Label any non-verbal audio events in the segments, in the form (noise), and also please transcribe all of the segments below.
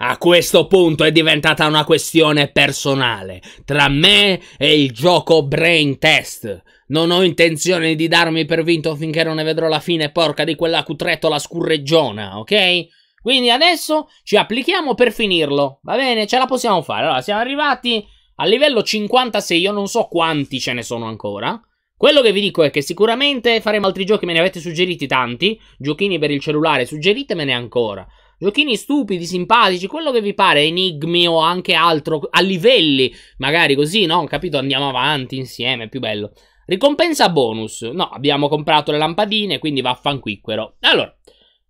A questo punto è diventata una questione personale tra me e il gioco Brain Test. Non ho intenzione di darmi per vinto finché non ne vedrò la fine porca di quella cutrettola scurreggiona, ok? Quindi adesso ci applichiamo per finirlo, va bene? Ce la possiamo fare. Allora, siamo arrivati al livello 56, io non so quanti ce ne sono ancora. Quello che vi dico è che sicuramente faremo altri giochi, me ne avete suggeriti tanti, giochini per il cellulare, suggeritemene ancora. Giochini stupidi, simpatici, quello che vi pare, enigmi o anche altro, a livelli, magari così, no? Capito? Andiamo avanti insieme, più bello. Ricompensa bonus. No, abbiamo comprato le lampadine, quindi vaffanquicquero. Allora,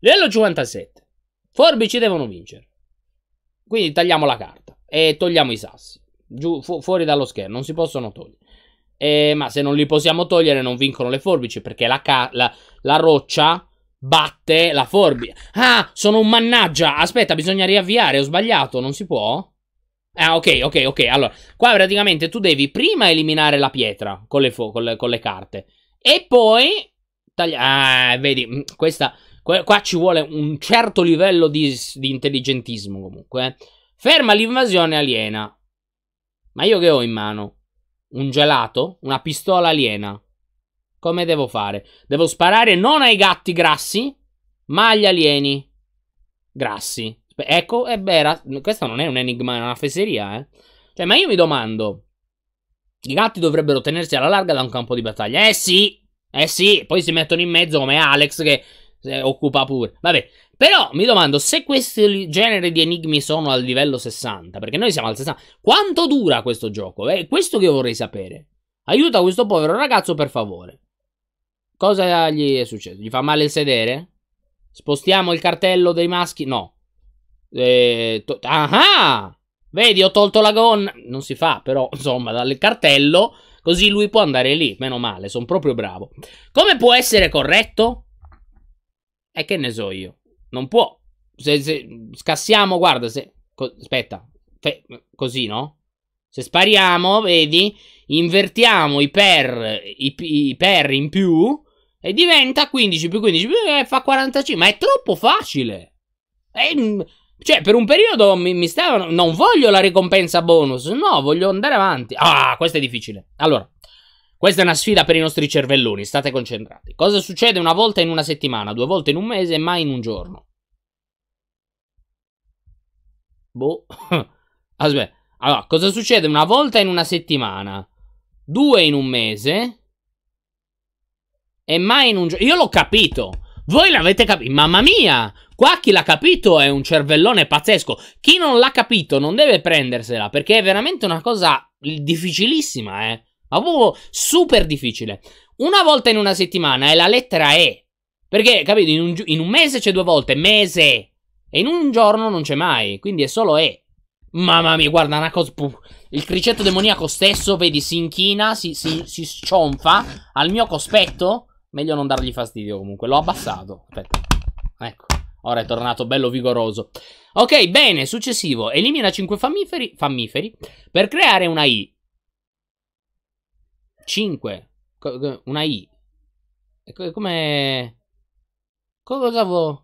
livello 57. Forbici devono vincere. Quindi tagliamo la carta e togliamo i sassi. Giù, fu fuori dallo schermo, non si possono togliere. Eh, ma se non li possiamo togliere non vincono le forbici perché la, la, la roccia batte la forbice. Ah, sono un mannaggia. Aspetta, bisogna riavviare. Ho sbagliato. Non si può? Ah, ok, ok, ok. Allora, qua praticamente tu devi prima eliminare la pietra con le, con le, con le carte. E poi... Taglia- ah, vedi, mm, questa... Qua ci vuole un certo livello di, di intelligentismo comunque. Eh. Ferma l'invasione aliena. Ma io che ho in mano? Un gelato? Una pistola aliena? Come devo fare? Devo sparare non ai gatti grassi, ma agli alieni grassi. Ecco, e beh, era... questo non è un enigma, è una fesseria, eh. Cioè, ma io mi domando, i gatti dovrebbero tenersi alla larga da un campo di battaglia. Eh sì, eh sì, poi si mettono in mezzo come Alex che si occupa pure. Vabbè, però mi domando se questi genere di enigmi sono al livello 60, perché noi siamo al 60. Quanto dura questo gioco? È questo che io vorrei sapere. Aiuta questo povero ragazzo per favore. Cosa gli è successo? Gli fa male il sedere? Spostiamo il cartello dei maschi? No. Eh, ah-, ah! Vedi, ho tolto la gonna. Non si fa, però, (laughs) insomma, dal cartello. Così lui può andare lì. Meno male, sono proprio bravo. Come può essere corretto? E eh, che ne so io. Non può. Se, se scassiamo, guarda, se... aspetta. Fe, così, no? Se spariamo, vedi, invertiamo i per, i, i per in più e diventa 15 più 15 più eh, fa 45. Ma è troppo facile. E, mm, cioè, per un periodo mi, mi stavano. Non voglio la ricompensa bonus. No, voglio andare avanti. Ah, questo è difficile. Allora, questa è una sfida per i nostri cervelloni. State concentrati. Cosa succede una volta in una settimana, due volte in un mese e mai in un giorno? Boh. (laughs) Aspetta. Allora, cosa succede una volta in una settimana, due in un mese e mai in un gioco. Io l'ho capito. Voi l'avete capito. Mamma mia! Qua chi l'ha capito è un cervellone pazzesco. Chi non l'ha capito non deve prendersela perché è veramente una cosa difficilissima, eh. Ma proprio super difficile. Una volta in una settimana è la lettera E. Perché, capito, in un, in un mese c'è due volte, mese. E in un giorno non c'è mai, quindi è solo E. Mamma mia, guarda una cosa. Puh. Il cricetto demoniaco stesso, vedi, si inchina, si, si, si scionfa al mio cospetto. Meglio non dargli fastidio comunque. L'ho abbassato. Aspetta. Ecco. Ora è tornato bello vigoroso. Ok, bene, successivo. Elimina 5 fammiferi, fammiferi per creare una I. 5. Una I. E come... Cosa vuoi?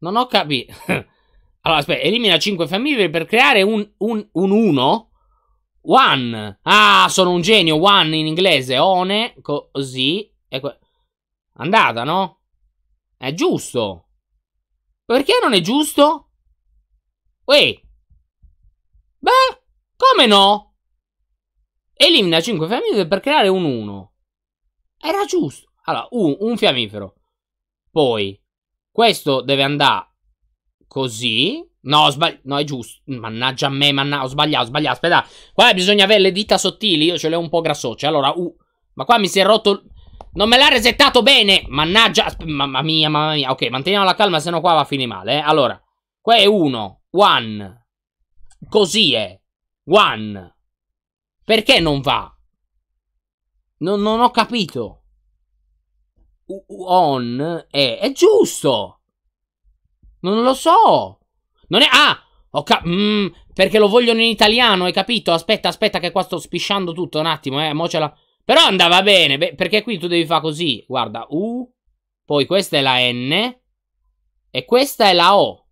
Non ho capito. (laughs) allora, aspetta. Elimina 5 fammiferi per creare un 1. Un, 1. one. Ah, sono un genio. One in inglese. One. Così. Ecco. Andata, no? È giusto. Perché non è giusto? Uè. Beh, come no? Elimina 5 fiammiferi per creare un 1. Era giusto. Allora, un, un fiammifero. Poi, questo deve andare così. No, sbaglio. No, è giusto. Mannaggia a me, mannaggia. Ho sbagliato, ho sbagliato. Aspetta. Qua bisogna avere le dita sottili. Io ce le ho un po' grassocce. Allora, uh. Ma qua mi si è rotto... Non me l'ha resettato bene! Mannaggia! Mamma mia, mamma mia. Ok, manteniamo la calma, se no qua va a finire male, eh. Allora, qua è uno. One. Così è. One. Perché non va? No, non ho capito. on è... È giusto! Non lo so! Non è... Ah! Ho cap... Mm, perché lo vogliono in italiano, hai capito? Aspetta, aspetta che qua sto spisciando tutto un attimo, eh. Mo ce la... Però andava bene, beh, perché qui tu devi fare così. Guarda, U, poi questa è la N e questa è la O.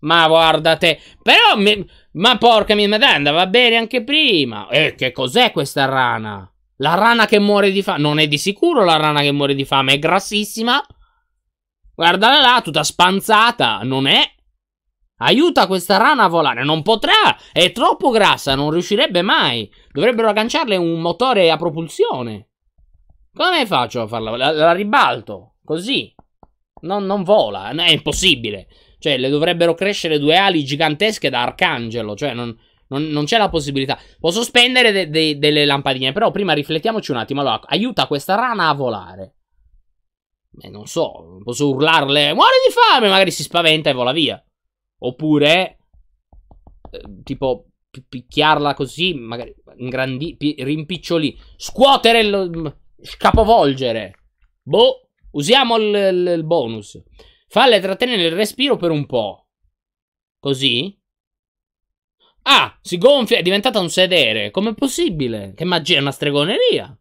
Ma guarda te. Però, mi, ma porca mia, ma dai, andava bene anche prima. E eh, che cos'è questa rana? La rana che muore di fame. Non è di sicuro la rana che muore di fame, è grassissima. Guardala là, tutta spanzata. Non è. Aiuta questa rana a volare. Non potrà. È troppo grassa, non riuscirebbe mai. Dovrebbero agganciarle un motore a propulsione. Come faccio a farla? La, la ribalto. Così. Non, non vola. È impossibile. Cioè, le dovrebbero crescere due ali gigantesche da arcangelo. Cioè, non, non, non c'è la possibilità. Posso spendere de, de, delle lampadine. Però prima riflettiamoci un attimo. Allora, aiuta questa rana a volare. Eh, non so, posso urlarle, muore di fame, magari si spaventa e vola via. Oppure, eh, tipo, picchiarla così, magari ingrandi- rimpicciolì, scuotere, lo, mm, scapovolgere. Boh, usiamo il, il bonus. Falle trattenere il respiro per un po'. Così? Ah, si gonfia, è diventata un sedere. Com'è possibile? Che magia, è una stregoneria.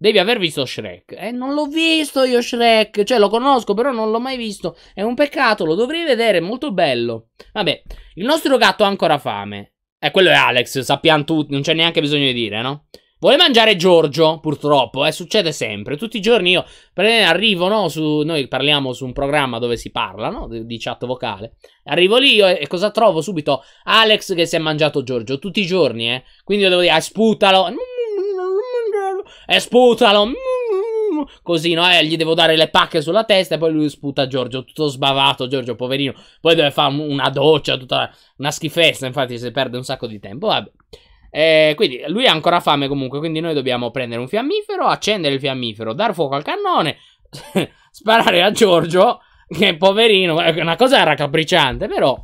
Devi aver visto Shrek. Eh, non l'ho visto io Shrek. Cioè, lo conosco, però non l'ho mai visto. È un peccato, lo dovrei vedere, è molto bello. Vabbè, il nostro gatto ha ancora fame. Eh, quello è Alex, sappiamo tutti, non c'è neanche bisogno di dire, no? Vuole mangiare Giorgio, purtroppo, eh, succede sempre. Tutti i giorni io arrivo, no, su, noi parliamo su un programma dove si parla, no, di chat vocale. Arrivo lì io e, cosa trovo subito? Alex che si è mangiato Giorgio, tutti i giorni, eh. Quindi io devo dire, ah, eh, sputalo, e mm, sputalo, così, no? Eh, gli devo dare le pacche sulla testa e poi lui sputa Giorgio, tutto sbavato, Giorgio, poverino. Poi deve fare una doccia, tutta una schifezza, infatti si perde un sacco di tempo, vabbè. Eh, quindi lui ha ancora fame comunque, quindi noi dobbiamo prendere un fiammifero, accendere il fiammifero, dar fuoco al cannone, (laughs) sparare a Giorgio, che poverino, una cosa raccapricciante, però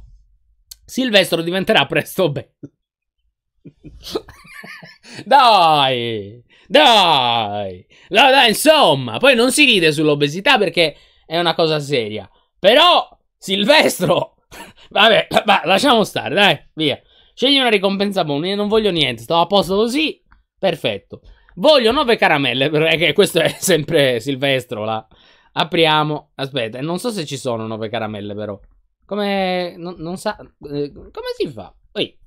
Silvestro diventerà presto bello. (laughs) Dai! Dai! No, dai, insomma, poi non si ride sull'obesità perché è una cosa seria. Però, Silvestro! (laughs) Vabbè, va, lasciamo stare, dai, via. Scegli una ricompensa io non voglio niente, sto a posto così, perfetto. Voglio 9 caramelle, perché questo è (laughs) sempre Silvestro, là. Apriamo, aspetta, non so se ci sono 9 caramelle, però. Come... non, non sa... Eh, come si fa? Oi.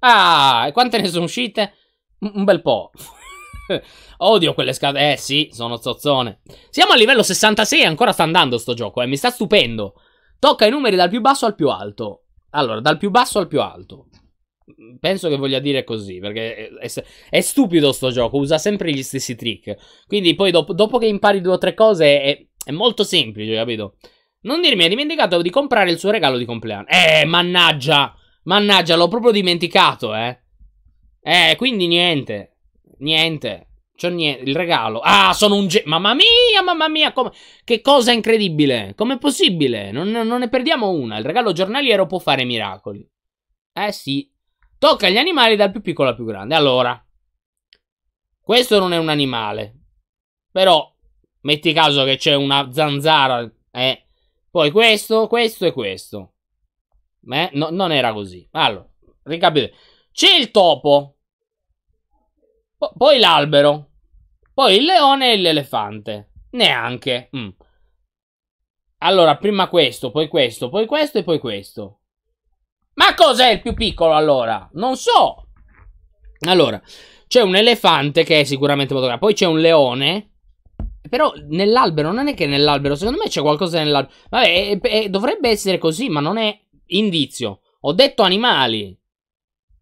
Ah, e quante ne sono uscite? un bel po'. (laughs) (laughs) Odio quelle scatole. Eh sì, sono zozzone. Siamo a livello 66 e ancora sta andando sto gioco, eh. Mi sta stupendo. Tocca i numeri dal più basso al più alto. Allora, dal più basso al più alto. Penso che voglia dire così, perché è, è stupido sto gioco, usa sempre gli stessi trick. Quindi poi dopo, dopo che impari due o tre cose è, è molto semplice, capito? Non dirmi, ha dimenticato di comprare il suo regalo di compleanno. Eh, mannaggia! Mannaggia, l'ho proprio dimenticato, eh. Eh, quindi niente. Niente. C'ho niente. Il regalo. Ah, sono un genio. Mamma mia, mamma mia. Com che cosa incredibile. Com'è possibile? Non, non ne perdiamo una. Il regalo giornaliero può fare miracoli. Eh sì. Tocca agli animali dal più piccolo al più grande. Allora. Questo non è un animale. Però, metti caso che c'è una zanzara. Eh. Poi questo, questo e questo. Eh, no, non era così. Allora, ricapito. C'è il topo poi l'albero. Poi il leone e l'elefante. Neanche. Mm. Allora, prima questo, poi questo, poi questo e poi questo. Ma cos'è il più piccolo allora? Non so. Allora, c'è un elefante che è sicuramente molto grande. Poi c'è un leone. Però nell'albero, non è che nell'albero, secondo me c'è qualcosa nell'albero. Vabbè, è, è, dovrebbe essere così, ma non è indizio. Ho detto animali.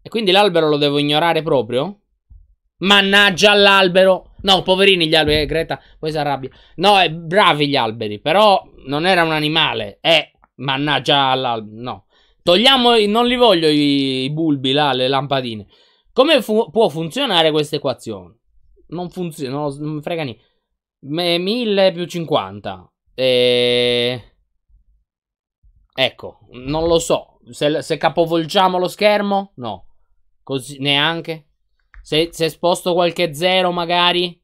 E quindi l'albero lo devo ignorare proprio? Mannaggia all'albero. No, poverini gli alberi, eh, Greta, poi si arrabbia. No, è eh, bravi gli alberi, però non era un animale. Eh, mannaggia all'albero. No. Togliamo, non li voglio i, i bulbi là, le lampadine. Come fu può funzionare questa equazione? Non funziona, non, non frega niente. 1000 più 50. E... Ecco, non lo so. Se, se capovolgiamo lo schermo? No. Così, neanche. Se, se sposto qualche zero magari?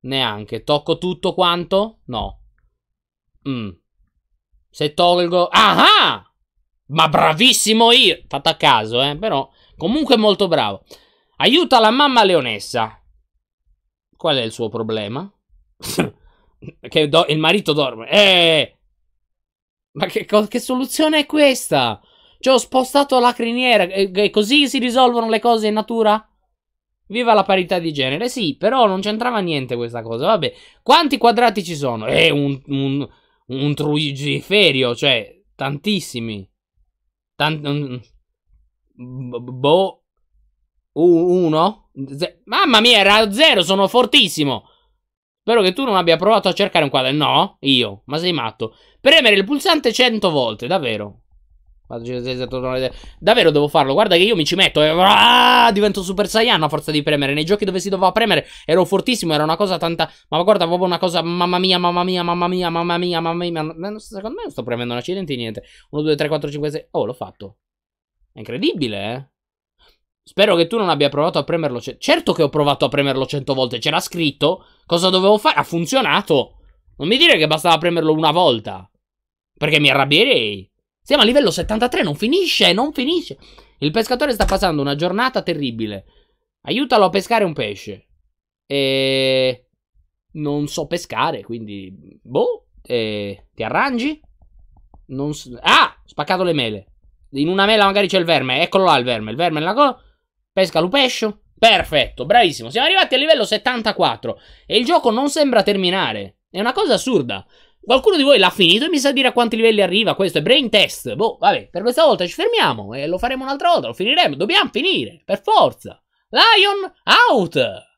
Neanche. Tocco tutto quanto? No. Mm. Se tolgo... Ah! Ma bravissimo io! Fatto a caso, eh, però... Comunque molto bravo. Aiuta la mamma leonessa. Qual è il suo problema? (laughs) che do... il marito dorme. Eh! Ma che, che soluzione è questa? Cioè, ho spostato la criniera. Eh, e, e così si risolvono le cose in natura? Viva la parità di genere. Sì, però non c'entrava niente questa cosa. Vabbè, quanti quadrati ci sono? Eh, un, un, un truigiferio, cioè, tantissimi. Tant- un, mm, mm. boh. Uno? Ze- Mamma mia, era zero, sono fortissimo. Spero che tu non abbia provato a cercare un quadrato. No, io. Ma sei matto. Premere il pulsante 100 volte, davvero. Davvero devo farlo. Guarda che io mi ci metto. E... Ah, divento Super Saiyan a forza di premere. Nei giochi dove si doveva premere ero fortissimo. Era una cosa tanta. Ma guarda, proprio una cosa. Mamma mia, mamma mia, mamma mia, mamma mia, mamma mia. secondo me non sto premendo un accidente niente. 1, 2, 3, 4, 5, 6. Oh, l'ho fatto. È incredibile, eh. Spero che tu non abbia provato a premerlo. Certo che ho provato a premerlo 100 volte. C'era scritto cosa dovevo fare. Ha funzionato. Non mi dire che bastava premerlo una volta. Perché mi arrabbierei. Siamo a livello 73, non finisce, non finisce. Il pescatore sta passando una giornata terribile. Aiutalo a pescare un pesce. E... Non so pescare, quindi... Boh, e... ti arrangi? Non so... Ah, spaccato le mele. In una mela magari c'è il verme. Eccolo là il verme. Il verme è la cola. Pesca l'upescio. Perfetto, bravissimo. Siamo arrivati a livello 74. E il gioco non sembra terminare. È una cosa assurda. Qualcuno di voi l'ha finito e mi sa dire a quanti livelli arriva questo. È brain test. Boh, vabbè, per questa volta ci fermiamo e lo faremo un'altra volta. Lo finiremo. Dobbiamo finire, per forza. Lion out!